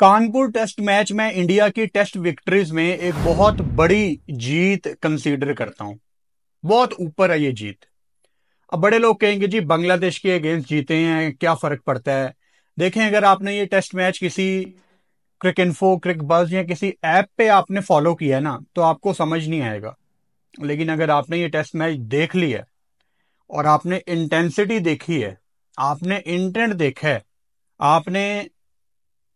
Kanpur test match में India की test victories में एक बहुत बड़ी जीत कंसीडर करता हूं बहुत ऊपर है ये जीत अब बड़े लोग कहेंगे जी बांग्लादेश के अगेंस्ट जीते हैं क्या फर्क पड़ता है देखें अगर आपने ये टेस्ट मैच किसी क्रिक इन्फो क्रिक बज या किसी ऐप पे आपने फॉलो किया है ना तो आपको समझ नहीं आएगा लेकिन अगर आपने ये टेस्ट मैच देख लिया है और आपने इंटेंसिटी देखी है आपने इंटेंट देखा है आपने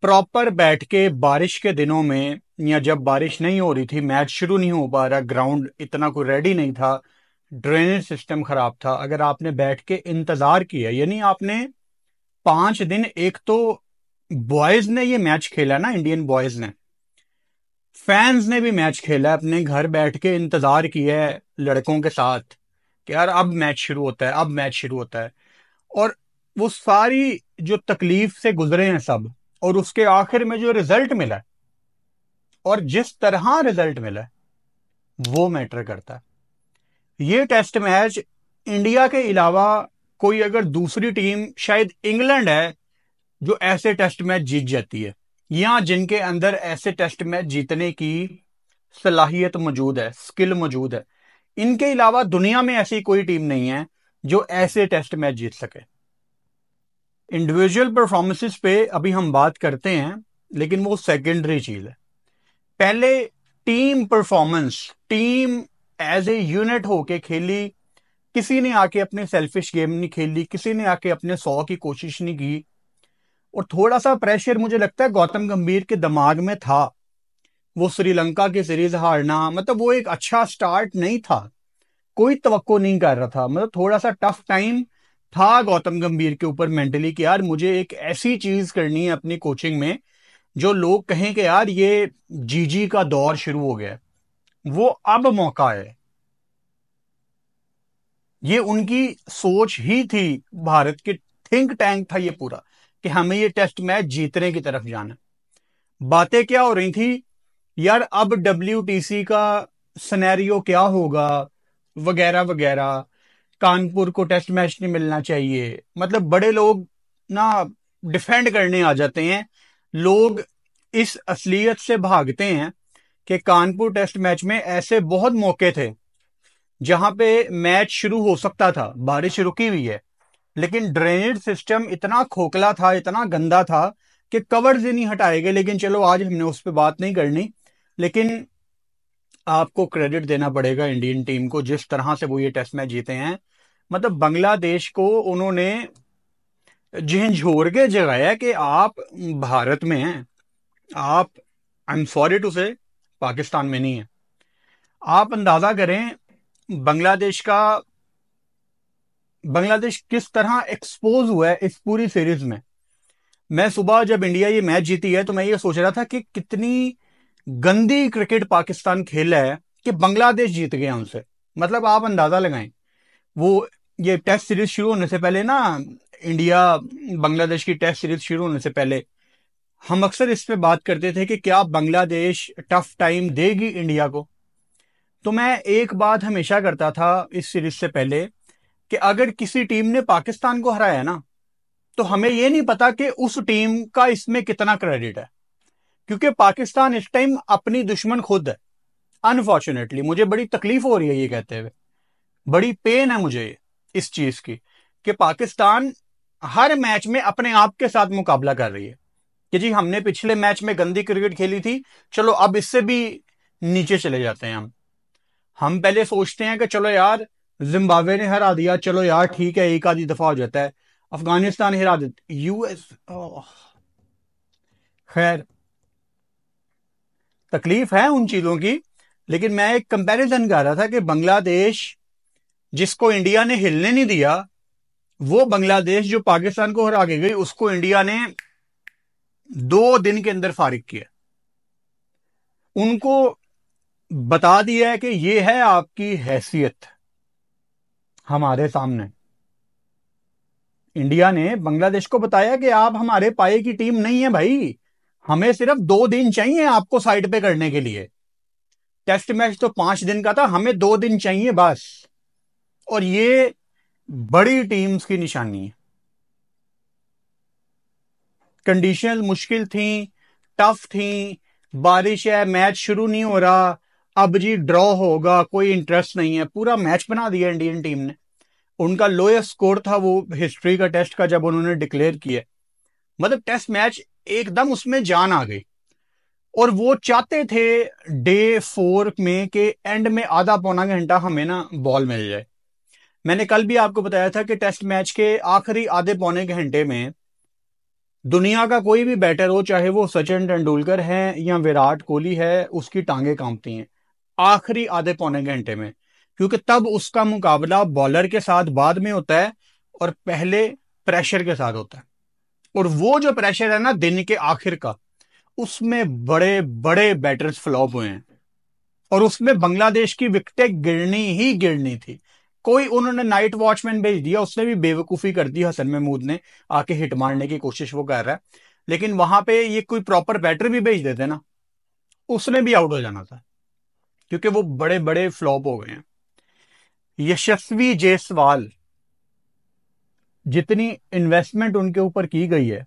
प्रॉपर बैठ के बारिश के दिनों में या जब बारिश नहीं हो रही थी मैच शुरू नहीं हो पा रहा ग्राउंड इतना कोई रेडी नहीं था ड्रेनेज सिस्टम खराब था अगर आपने बैठ के इंतजार किया यानी आपने पांच दिन एक तो बॉयज ने ये मैच खेला ना इंडियन बॉयज ने फैंस ने भी मैच खेला अपने घर बैठ के इंतजार किया है लड़कों के साथ कि यार अब मैच शुरू होता है अब मैच शुरू होता है और वो सारी जो तकलीफ से गुजरे हैं सब और उसके आखिर में जो रिजल्ट मिला और जिस तरह रिजल्ट मिला वो मैटर करता है ये टेस्ट मैच इंडिया के अलावा कोई अगर दूसरी टीम शायद इंग्लैंड है जो ऐसे टेस्ट मैच जीत जाती है या जिनके अंदर ऐसे टेस्ट मैच जीतने की सलाहियत मौजूद है स्किल मौजूद है इनके अलावा दुनिया में ऐसी कोई टीम नहीं है जो ऐसे टेस्ट मैच जीत सके इंडिविजुअल परफॉर्मेंसेस पे अभी हम बात करते हैं लेकिन वो सेकेंडरी चीज है पहले team performance team as a unit होके खेली किसी ने आके अपने सेल्फिश गेम नहीं खेली किसी ने आके अपने सौ की कोशिश नहीं की और थोड़ा सा प्रेशर मुझे लगता है गौतम गंभीर के दिमाग में था वो श्रीलंका की सीरीज हारना मतलब वो एक अच्छा स्टार्ट नहीं था कोई तो नहीं कर रहा था मतलब थोड़ा सा टफ टाइम था गौतम गंभीर के ऊपर मेंटली कि यार मुझे एक ऐसी चीज करनी है अपनी कोचिंग में जो लोग कहें कि यार ये जीजी का दौर शुरू हो गया वो अब मौका है ये उनकी सोच ही थी भारत के थिंक टैंक था ये पूरा कि हमें ये टेस्ट मैच जीतने की तरफ जाना बातें क्या हो रही थी यार अब डब्ल्यू का सनेरियो क्या होगा वगैरह वगैरह कानपुर को टेस्ट मैच नहीं मिलना चाहिए मतलब बड़े लोग ना डिफेंड करने आ जाते हैं लोग इस असलियत से भागते हैं कि कानपुर टेस्ट मैच में ऐसे बहुत मौके थे जहां पे मैच शुरू हो सकता था बारिश रुकी हुई है लेकिन ड्रेनेज सिस्टम इतना खोखला था इतना गंदा था कि कवर्स ही नहीं हटाए गए लेकिन चलो आज हमने उस पर बात नहीं करनी लेकिन आपको क्रेडिट देना पड़ेगा इंडियन टीम को जिस तरह से वो ये टेस्ट मैच जीते हैं मतलब बांग्लादेश को उन्होंने झिझोर के जगाया कि आप भारत में हैं आप आई एम सॉरी टू से पाकिस्तान में नहीं है आप अंदाजा करें बांग्लादेश का बांग्लादेश किस तरह एक्सपोज हुआ है इस पूरी सीरीज में मैं सुबह जब इंडिया ये मैच जीती है तो मैं ये सोच रहा था कि कितनी गंदी क्रिकेट पाकिस्तान खेला है कि बांग्लादेश जीत गया उनसे मतलब आप अंदाजा लगाएं वो ये टेस्ट सीरीज शुरू होने से पहले ना इंडिया बांग्लादेश की टेस्ट सीरीज शुरू होने से पहले हम अक्सर इस पे बात करते थे कि क्या बांग्लादेश टफ टाइम देगी इंडिया को तो मैं एक बात हमेशा करता था इस सीरीज से पहले कि अगर किसी टीम ने पाकिस्तान को हराया ना तो हमें यह नहीं पता कि उस टीम का इसमें कितना क्रेडिट है क्योंकि पाकिस्तान इस टाइम अपनी दुश्मन खुद है अनफॉर्चुनेटली मुझे बड़ी तकलीफ हो रही है ये कहते हुए बड़ी पेन है मुझे ये इस चीज की कि पाकिस्तान हर मैच में अपने आप के साथ मुकाबला कर रही है कि जी हमने पिछले मैच में गंदी क्रिकेट खेली थी चलो अब इससे भी नीचे चले जाते हैं हम हम पहले सोचते हैं कि चलो यार जिम्बाब्वे ने हरा दिया चलो यार ठीक है एक आधी दफा हो जाता है अफगानिस्तान हरा देते यूएस खैर तकलीफ है उन चीजों की लेकिन मैं एक कंपैरिजन कर रहा था कि बांग्लादेश जिसको इंडिया ने हिलने नहीं दिया वो बांग्लादेश जो पाकिस्तान को हरा के गई उसको इंडिया ने दो दिन के अंदर फारिग किया उनको बता दिया है कि ये है आपकी हैसियत हमारे सामने इंडिया ने बांग्लादेश को बताया कि आप हमारे पाए की टीम नहीं है भाई हमें सिर्फ दो दिन चाहिए आपको साइड पे करने के लिए टेस्ट मैच तो पांच दिन का था हमें दो दिन चाहिए बस और ये बड़ी टीम्स की निशानी है कंडीशन मुश्किल थी टफ थी बारिश है मैच शुरू नहीं हो रहा अब जी ड्रॉ होगा कोई इंटरेस्ट नहीं है पूरा मैच बना दिया इंडियन टीम ने उनका लोएस्ट स्कोर था वो हिस्ट्री का टेस्ट का जब उन्होंने डिक्लेयर किया मतलब टेस्ट मैच एकदम उसमें जान आ गई और वो चाहते थे डे फोर में के एंड में आधा पौना घंटा हमें ना बॉल मिल जाए मैंने कल भी आपको बताया था कि टेस्ट मैच के आखिरी आधे पौने घंटे में दुनिया का कोई भी बैटर हो चाहे वो सचिन तेंदुलकर है या विराट कोहली है उसकी टांगे कांपती हैं आखिरी आधे पौने घंटे में क्योंकि तब उसका मुकाबला बॉलर के साथ बाद में होता है और पहले प्रेशर के साथ होता है और वो जो प्रेशर है ना दिन के आखिर का उसमें बड़े बड़े बैटर्स फ्लॉप हुए हैं और उसमें बांग्लादेश की विकटें गिरनी ही गिरनी थी कोई उन्होंने नाइट वॉचमैन भेज दिया उसने भी बेवकूफ़ी कर दी हसन महमूद ने आके हिट मारने की कोशिश वो कर रहा है लेकिन वहां पे ये कोई प्रॉपर बैटर भी भेज देते ना उसने भी आउट हो जाना था क्योंकि वो बड़े बड़े फ्लॉप हो गए हैं यशस्वी जयसवाल जितनी इन्वेस्टमेंट उनके ऊपर की गई है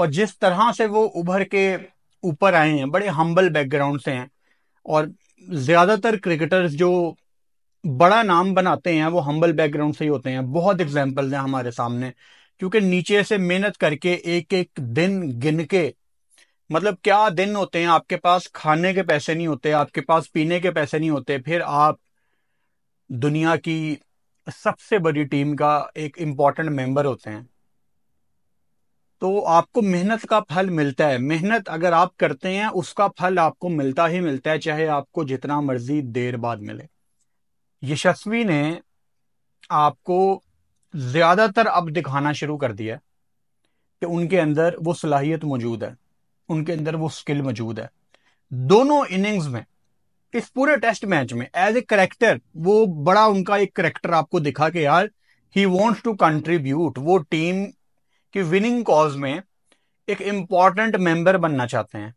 और जिस तरह से वो उभर के ऊपर आए हैं बड़े हम्बल बैकग्राउंड से हैं और ज़्यादातर क्रिकेटर्स जो बड़ा नाम बनाते हैं वो हम्बल बैकग्राउंड से ही होते हैं बहुत एग्जाम्पल्स हैं हमारे सामने क्योंकि नीचे से मेहनत करके एक एक दिन गिन के मतलब क्या दिन होते हैं आपके पास खाने के पैसे नहीं होते आपके पास पीने के पैसे नहीं होते फिर आप दुनिया की सबसे बड़ी टीम का एक इम्पॉर्टेंट मेंबर होते हैं तो आपको मेहनत का फल मिलता है मेहनत अगर आप करते हैं उसका फल आपको मिलता ही मिलता है चाहे आपको जितना मर्जी देर बाद मिले यशस्वी ने आपको ज़्यादातर अब दिखाना शुरू कर दिया कि उनके अंदर वो सलाहियत मौजूद है उनके अंदर वो स्किल मौजूद है दोनों इनिंग्स में इस पूरे टेस्ट मैच में एज ए करेक्टर वो बड़ा उनका एक करेक्टर आपको दिखा कि यार ही वॉन्ट्स टू कंट्रीब्यूट वो टीम की विनिंग कॉज में एक इम्पॉर्टेंट मेंबर बनना चाहते हैं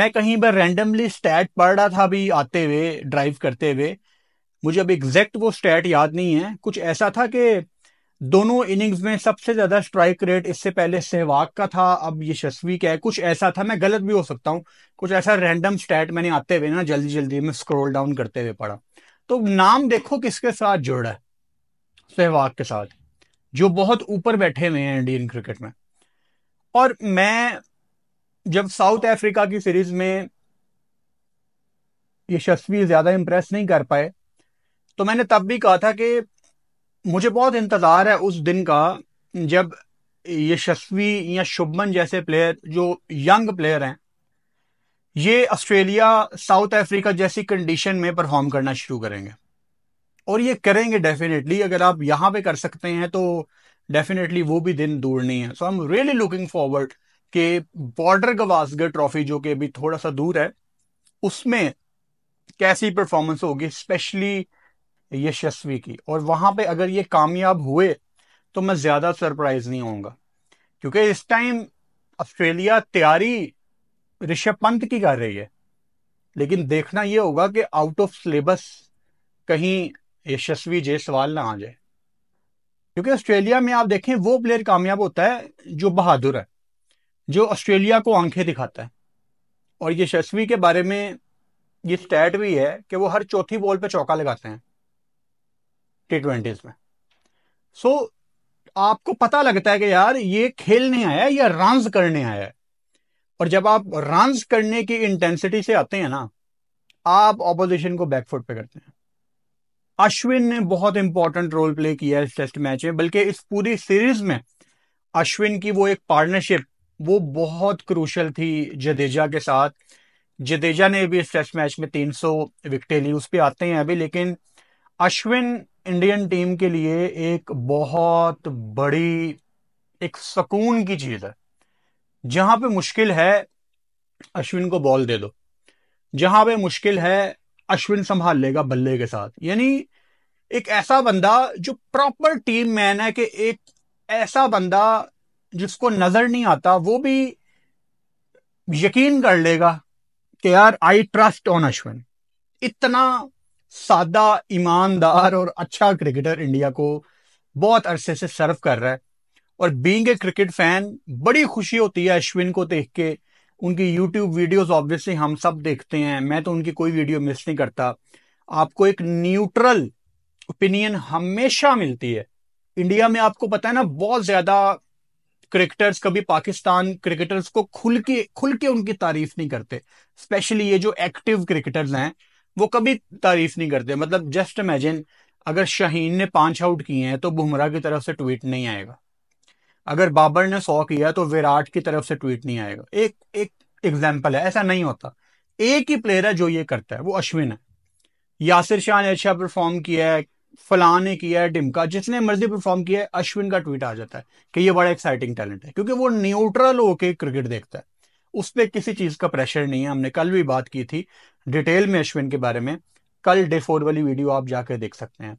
मैं कहीं पर रैंडमली स्टैट पढ़ रहा था अभी आते हुए ड्राइव करते हुए मुझे अब एग्जैक्ट वो स्टैट याद नहीं है कुछ ऐसा था कि दोनों इनिंग्स में सबसे ज्यादा स्ट्राइक रेट इससे पहले सहवाग का था अब ये यशस्वी का है कुछ ऐसा था मैं गलत भी हो सकता हूँ कुछ ऐसा रैंडम स्टैट मैंने आते हुए ना जल्दी जल्दी में स्क्रोल डाउन करते हुए पढ़ा तो नाम देखो किसके साथ जुड़ा है सहवाग के साथ जो बहुत ऊपर बैठे हुए हैं इंडियन क्रिकेट में और मैं जब साउथ अफ्रीका की सीरीज में यशस्वी ज्यादा इंप्रेस नहीं कर पाए तो मैंने तब भी कहा था कि मुझे बहुत इंतज़ार है उस दिन का जब यशस्वी या शुभमन जैसे प्लेयर जो यंग प्लेयर हैं ये ऑस्ट्रेलिया साउथ अफ्रीका जैसी कंडीशन में परफॉर्म करना शुरू करेंगे और ये करेंगे डेफिनेटली अगर आप यहाँ पे कर सकते हैं तो डेफिनेटली वो भी दिन दूर नहीं है so I am really looking forward कि बॉर्डर गवासगर ट्रॉफी जो कि अभी थोड़ा सा दूर है उसमें कैसी परफॉर्मेंस होगी स्पेशली यशस्वी की और वहां पे अगर ये कामयाब हुए तो मैं ज़्यादा सरप्राइज नहीं होऊंगा क्योंकि इस टाइम ऑस्ट्रेलिया तैयारी ऋषभ पंत की कर रही है लेकिन देखना ये होगा कि आउट ऑफ सिलेबस कहीं यशस्वी जयसवाल ना आ जाए क्योंकि ऑस्ट्रेलिया में आप देखें वो प्लेयर कामयाब होता है जो बहादुर है जो ऑस्ट्रेलिया को आंखें दिखाता है और यशस्वी के बारे में ये स्टैट भी है कि वो हर चौथी बॉल पे चौका लगाते हैं टी ट्वेंटी में सो so, आपको पता लगता है कि यार ये खेलने आया है या रन्स करने आया है और जब आप रन्स करने की इंटेंसिटी से आते हैं ना आप ऑपोजिशन को बैकफुट पे करते हैं अश्विन ने बहुत इंपॉर्टेंट रोल प्ले किया इस टेस्ट मैच में बल्कि इस पूरी सीरीज में अश्विन की वो एक पार्टनरशिप वो बहुत क्रूशल थी जडेजा के साथ जडेजा ने भी इस टेस्ट मैच में 300 विकटें ली उस पर आते हैं अभी लेकिन अश्विन इंडियन टीम के लिए एक बहुत बड़ी एक सुकून की चीज़ है जहां पे मुश्किल है अश्विन को बॉल दे दो जहां पे मुश्किल है अश्विन संभाल लेगा बल्ले के साथ यानी एक ऐसा बंदा जो प्रॉपर टीम मैन है कि एक ऐसा बंदा जिसको नजर नहीं आता वो भी यकीन कर लेगा कि यार आई ट्रस्ट ऑन अश्विन इतना सादा ईमानदार और अच्छा क्रिकेटर इंडिया को बहुत अरसे से सर्व कर रहा है और बींग ए क्रिकेट फैन बड़ी खुशी होती है अश्विन को देख के उनकी यूट्यूब वीडियोस ऑब्वियसली हम सब देखते हैं मैं तो उनकी कोई वीडियो मिस नहीं करता आपको एक न्यूट्रल ओपिनियन हमेशा मिलती है इंडिया में आपको पता है ना बहुत ज्यादा क्रिकेटर्स कभी पाकिस्तान क्रिकेटर्स को खुल के खुल के उनकी तारीफ नहीं करते स्पेशली ये जो एक्टिव क्रिकेटर्स हैं वो कभी तारीफ नहीं करते मतलब जस्ट इमेजिन अगर शाहीन ने पांच आउट किए हैं तो बुमराह की तरफ से ट्वीट नहीं आएगा अगर बाबर ने सौ किया तो विराट की तरफ से ट्वीट नहीं आएगा एक एक एग्जाम्पल है ऐसा नहीं होता एक ही प्लेयर है जो ये करता है वो अश्विन है यासिर शाह ने अच्छा परफॉर्म किया है फलाह ने किया है डिमका जिसने मर्जी परफॉर्म किया है अश्विन का ट्वीट आ जाता है कि ये बड़ा एक्साइटिंग टैलेंट है क्योंकि वो न्यूट्रल होके क्रिकेट देखता है उस पर किसी चीज का प्रेशर नहीं है हमने कल भी बात की थी डिटेल में अश्विन के बारे में कल डे फोर वाली वीडियो आप जाकर देख सकते हैं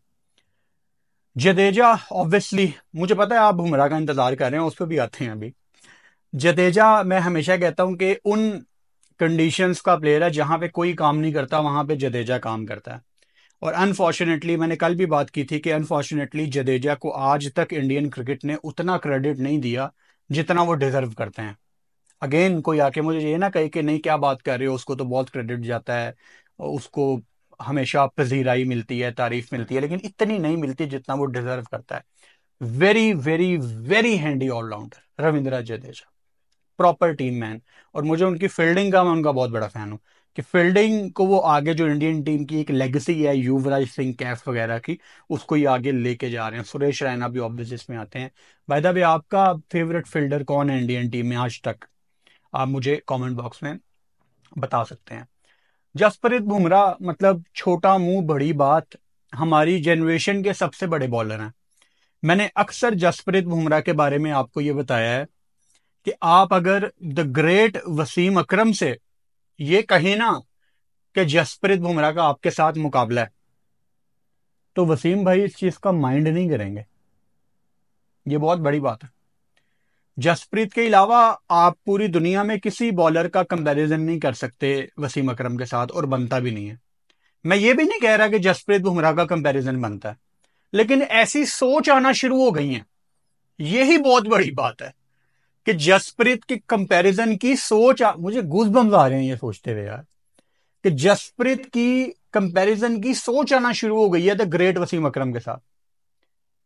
जदेजा ऑब्वियसली मुझे पता है आप बुमराह का इंतजार कर रहे हैं उस पर भी आते हैं अभी जदेजा मैं हमेशा कहता हूं कि उन कंडीशंस का प्लेयर है जहां पे कोई काम नहीं करता वहां पे जदेजा काम करता है और अनफॉर्चुनेटली मैंने कल भी बात की थी कि अनफॉर्चुनेटली जदेजा को आज तक इंडियन क्रिकेट ने उतना क्रेडिट नहीं दिया जितना वो डिजर्व करते हैं अगेन कोई आके मुझे ये ना कहे कि नहीं क्या बात कर रहे हो उसको तो बहुत क्रेडिट जाता है उसको हमेशा पजीराई मिलती है तारीफ मिलती है लेकिन इतनी नहीं मिलती जितना वो डिजर्व करता है very very very handy allrounder Ravindra Jadeja proper team man और मुझे उनकी फील्डिंग का मैं उनका बहुत बड़ा फैन हूँ कि फील्डिंग को वो आगे जो इंडियन टीम की एक लेगेसी है युवराज सिंह कैफ वगैरह की उसको ये आगे लेके जा रहे हैं सुरेश रैना भी ऑब्वियस में आते हैं भाई दबे आपका फेवरेट फील्डर कौन है इंडियन टीम में आज तक आप मुझे कमेंट बॉक्स में बता सकते हैं जसप्रीत बुमराह मतलब छोटा मुंह बड़ी बात हमारी जनरेशन के सबसे बड़े बॉलर हैं मैंने अक्सर जसप्रीत बुमराह के बारे में आपको ये बताया है कि आप अगर द ग्रेट वसीम अकरम से ये कहें ना कि जसप्रीत बुमराह का आपके साथ मुकाबला है तो वसीम भाई इस चीज का माइंड नहीं करेंगे ये बहुत बड़ी बात है जसप्रीत के अलावा आप पूरी दुनिया में किसी बॉलर का कंपैरिजन नहीं कर सकते वसीम अकरम के साथ और बनता भी नहीं है मैं ये भी नहीं कह रहा कि जसप्रीत बुमराह का कंपैरिजन बनता है लेकिन ऐसी सोच आना शुरू हो गई है यही बहुत बड़ी बात है कि जसप्रीत के कंपैरिजन की सोच आ, मुझे गुजबम्स आ रहे हैं ये सोचते हुए यार कि जसप्रीत की कंपैरिजन की सोच आना शुरू हो गई है द ग्रेट वसीम अकरम के साथ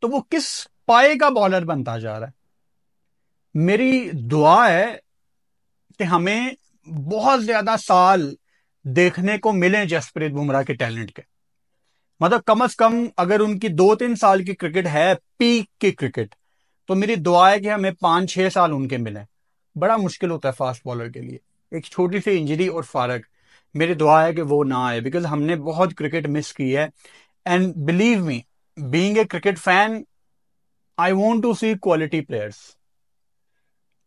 तो वो किस पाए का बॉलर बनता जा रहा है मेरी दुआ है कि हमें बहुत ज्यादा साल देखने को मिले जसप्रीत बुमराह के टैलेंट के मतलब कम से कम अगर उनकी दो तीन साल की क्रिकेट है पीक की क्रिकेट तो मेरी दुआ है कि हमें पांच छह साल उनके मिले बड़ा मुश्किल होता है फास्ट बॉलर के लिए एक छोटी सी इंजरी और फारक मेरी दुआ है कि वो ना आए बिकॉज हमने बहुत क्रिकेट मिस की है and believe me being a cricket fan I want to see quality players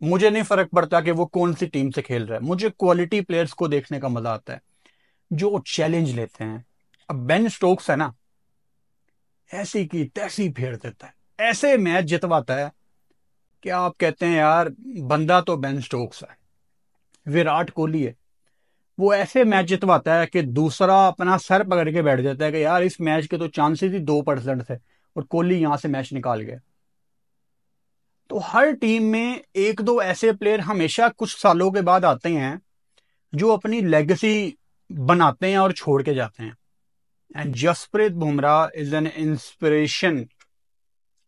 मुझे नहीं फर्क पड़ता कि वो कौन सी टीम से खेल रहा है मुझे क्वालिटी प्लेयर्स को देखने का मजा आता है जो चैलेंज लेते हैं अब बेन स्टोक्स है ना ऐसी की तैसी फेर देता है ऐसे मैच जितवाता है कि आप कहते हैं यार बंदा तो बेन स्टोक्स है विराट कोहली है वो ऐसे मैच जितवाता है कि दूसरा अपना सर पकड़ के बैठ जाता है कि यार इस मैच के तो चांसेस ही दो परसेंट थे और कोहली यहां से मैच निकाल गया तो हर टीम में एक दो ऐसे प्लेयर हमेशा कुछ सालों के बाद आते हैं जो अपनी लेगेसी बनाते हैं और छोड़ के जाते हैं and Jasprit Bumrah is an inspiration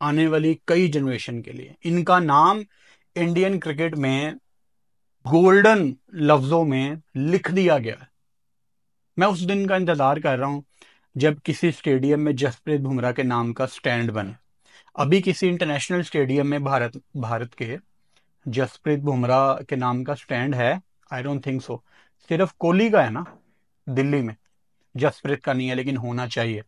आने वाली कई जनरेशन के लिए इनका नाम इंडियन क्रिकेट में गोल्डन लफ्जों में लिख दिया गया है मैं उस दिन का इंतजार कर रहा हूं जब किसी स्टेडियम में जसप्रीत बुमराह के नाम का स्टैंड बने अभी किसी इंटरनेशनल स्टेडियम में भारत भारत के जसप्रीत बुमराह के नाम का स्टैंड है आई डोंट थिंक सो सिर्फ कोहली का है ना दिल्ली में जसप्रीत का नहीं है लेकिन होना चाहिए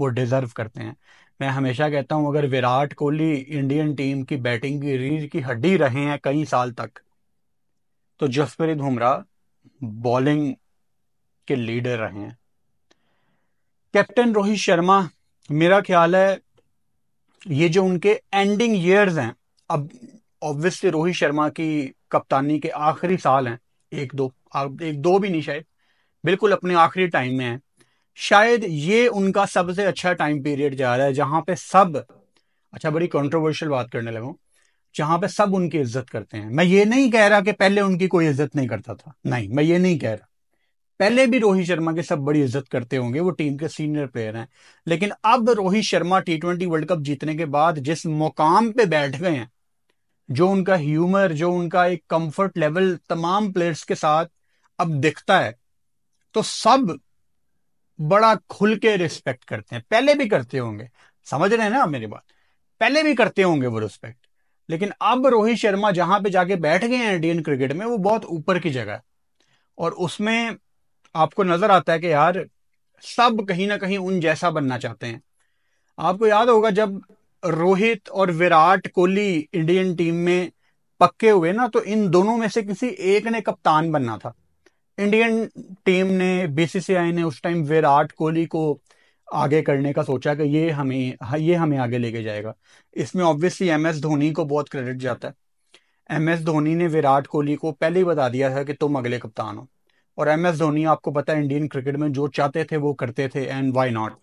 वो डिजर्व करते हैं मैं हमेशा कहता हूं अगर विराट कोहली इंडियन टीम की बैटिंग की रीढ़ की हड्डी रहे हैं कई साल तक तो जसप्रीत बुमराह बॉलिंग के लीडर रहे हैं कैप्टन रोहित शर्मा मेरा ख्याल है ये जो उनके एंडिंग ईयर्स हैं अब ऑब्वियसली रोहित शर्मा की कप्तानी के आखिरी साल हैं एक दो एक दो भी नहीं शायद बिल्कुल अपने आखिरी टाइम में है शायद ये उनका सबसे अच्छा टाइम पीरियड जा रहा है जहां पे सब अच्छा बड़ी कंट्रोवर्शियल बात करने लगा जहां पे सब उनकी इज्जत करते हैं मैं ये नहीं कह रहा कि पहले उनकी कोई इज्जत नहीं करता था नहीं मैं ये नहीं कह रहा पहले भी रोहित शर्मा की सब बड़ी इज्जत करते होंगे वो टीम के सीनियर प्लेयर हैं लेकिन अब Rohit Sharma T twenty world cup जीतने के बाद जिस मुकाम पे बैठ गए हैं जो उनका ह्यूमर जो उनका एक कंफर्ट लेवल तमाम प्लेयर्स के साथ अब दिखता है तो सब बड़ा खुल के रिस्पेक्ट करते हैं पहले भी करते होंगे समझ रहे हैं ना मेरी बात पहले भी करते होंगे वो रिस्पेक्ट लेकिन अब रोहित शर्मा जहां पे जाके बैठ गए हैं इंडियन क्रिकेट में वो बहुत ऊपर की जगह है और उसमें आपको नजर आता है कि यार सब कहीं ना कहीं उन जैसा बनना चाहते हैं आपको याद होगा जब रोहित और विराट कोहली इंडियन टीम में पक्के हुए ना तो इन दोनों में से किसी एक ने कप्तान बनना था इंडियन टीम ने बीसीसीआई ने उस टाइम विराट कोहली को आगे करने का सोचा कि ये हमें ये हमें आगे लेके जाएगा इसमें ऑब्वियसली एम एस धोनी को बहुत क्रेडिट जाता है एम एस धोनी ने विराट कोहली को पहले ही बता दिया था कि तुम अगले कप्तान हो और एम एस धोनी आपको पता है इंडियन क्रिकेट में जो चाहते थे वो करते थे एंड वाई नॉट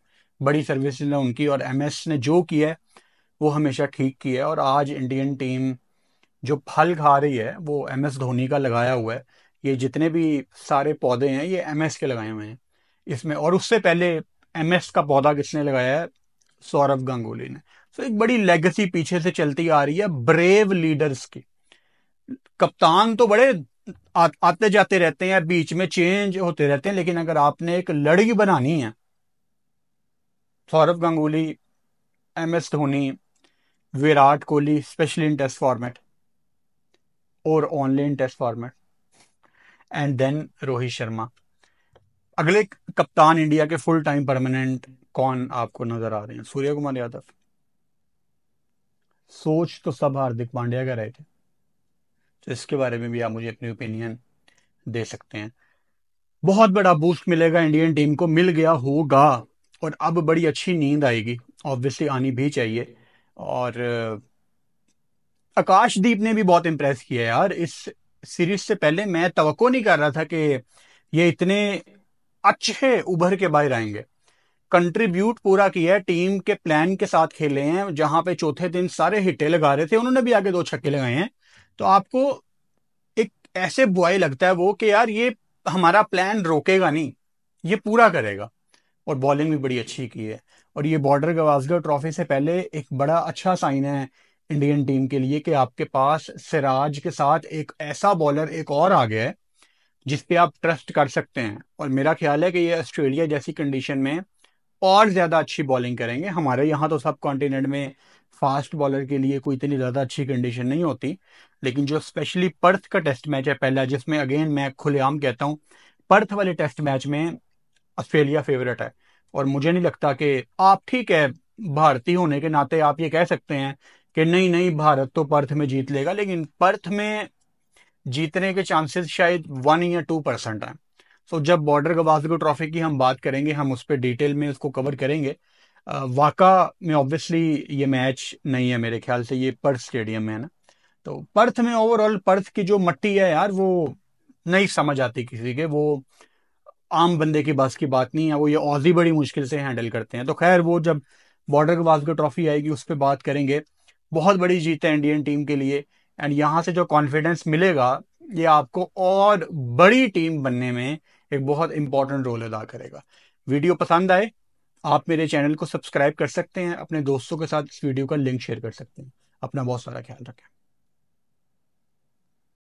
बड़ी सर्विस है उनकी और एम एस ने जो किया है वो हमेशा ठीक किया है और आज इंडियन टीम जो फल खा रही है वो एम एस धोनी का लगाया हुआ है ये जितने भी सारे पौधे हैं ये एम एस के लगाए हुए हैं इसमें और उससे पहले एम एस का पौधा किसने लगाया है सौरभ गांगुली ने सो एक बड़ी लेगेसी पीछे से चलती आ रही है ब्रेव लीडर्स की कप्तान तो बड़े आते जाते रहते हैं बीच में चेंज होते रहते हैं लेकिन अगर आपने एक लड़की बनानी है Sourav Ganguly M S Dhoni Virat Kohli specially in test format और only in test format and then Rohit Sharma अगले कप्तान इंडिया के फुल टाइम परमानेंट कौन आपको नजर आ रहे हैं सूर्य कुमार यादव सोच तो सब हार्दिक पांड्या का रहे थे तो इसके बारे में भी आप मुझे अपनी ओपिनियन दे सकते हैं बहुत बड़ा बूस्ट मिलेगा इंडियन टीम को मिल गया होगा और अब बड़ी अच्छी नींद आएगी ऑब्वियसली आनी भी चाहिए और आकाशदीप ने भी बहुत इम्प्रेस किया यार इस सीरीज से पहले मैं तो नहीं कर रहा था कि ये इतने अच्छे उभर के बाहर आएंगे कंट्रीब्यूट पूरा किया है टीम के प्लान के साथ खेले हैं जहां पे चौथे दिन सारे हिटे लगा रहे थे उन्होंने भी आगे दो छक्के लगाए हैं तो आपको एक ऐसे बुआ लगता है वो कि यार ये हमारा प्लान रोकेगा नहीं ये पूरा करेगा और बॉलिंग भी बड़ी अच्छी की है और ये बॉर्डर गवास्कर ट्रॉफी से पहले एक बड़ा अच्छा साइन है इंडियन टीम के लिए कि आपके पास सिराज के साथ एक ऐसा बॉलर एक और आ गया है जिस पे आप ट्रस्ट कर सकते हैं और मेरा ख्याल है कि ये ऑस्ट्रेलिया जैसी कंडीशन में और ज्यादा अच्छी बॉलिंग करेंगे हमारे यहाँ तो सब कॉन्टिनेंट में फास्ट बॉलर के लिए कोई इतनी ज्यादा अच्छी कंडीशन नहीं होती लेकिन जो स्पेशली पर्थ का टेस्ट मैच है पहला जिसमें अगेन मैं खुलेआम कहता हूँ पर्थ वाले टेस्ट मैच में ऑस्ट्रेलिया फेवरेट है और मुझे नहीं लगता कि आप ठीक है भारतीय होने के नाते आप ये कह सकते हैं कि नहीं नहीं भारत तो पर्थ में जीत लेगा लेकिन पर्थ में जीतने के चांसेस शायद वन या टू परसेंट हैं सो so, जब बॉर्डर गवासगर ट्रॉफी की हम बात करेंगे हम उस पर डिटेल में उसको कवर करेंगे वाका में ऑब्वियसली ये मैच नहीं है मेरे ख्याल से ये पर्थ स्टेडियम में है ना तो पर्थ में ओवरऑल पर्थ की जो मट्टी है यार वो नहीं समझ आती किसी के वो आम बंदे की बस की बात नहीं है वो ये ऑजी बड़ी मुश्किल से हैंडल करते हैं तो खैर वो जब बॉर्डर गवास्को ट्रॉफी आएगी उस पर बात करेंगे बहुत बड़ी जीत है इंडियन टीम के लिए एंड यहाँ से जो कॉन्फिडेंस मिलेगा ये आपको और बड़ी टीम बनने में एक बहुत इंपॉर्टेंट रोल अदा करेगा वीडियो पसंद आए आप मेरे चैनल को सब्सक्राइब कर सकते हैं अपने दोस्तों के साथ इस वीडियो का लिंक शेयर कर सकते हैं अपना बहुत सारा ख्याल रखें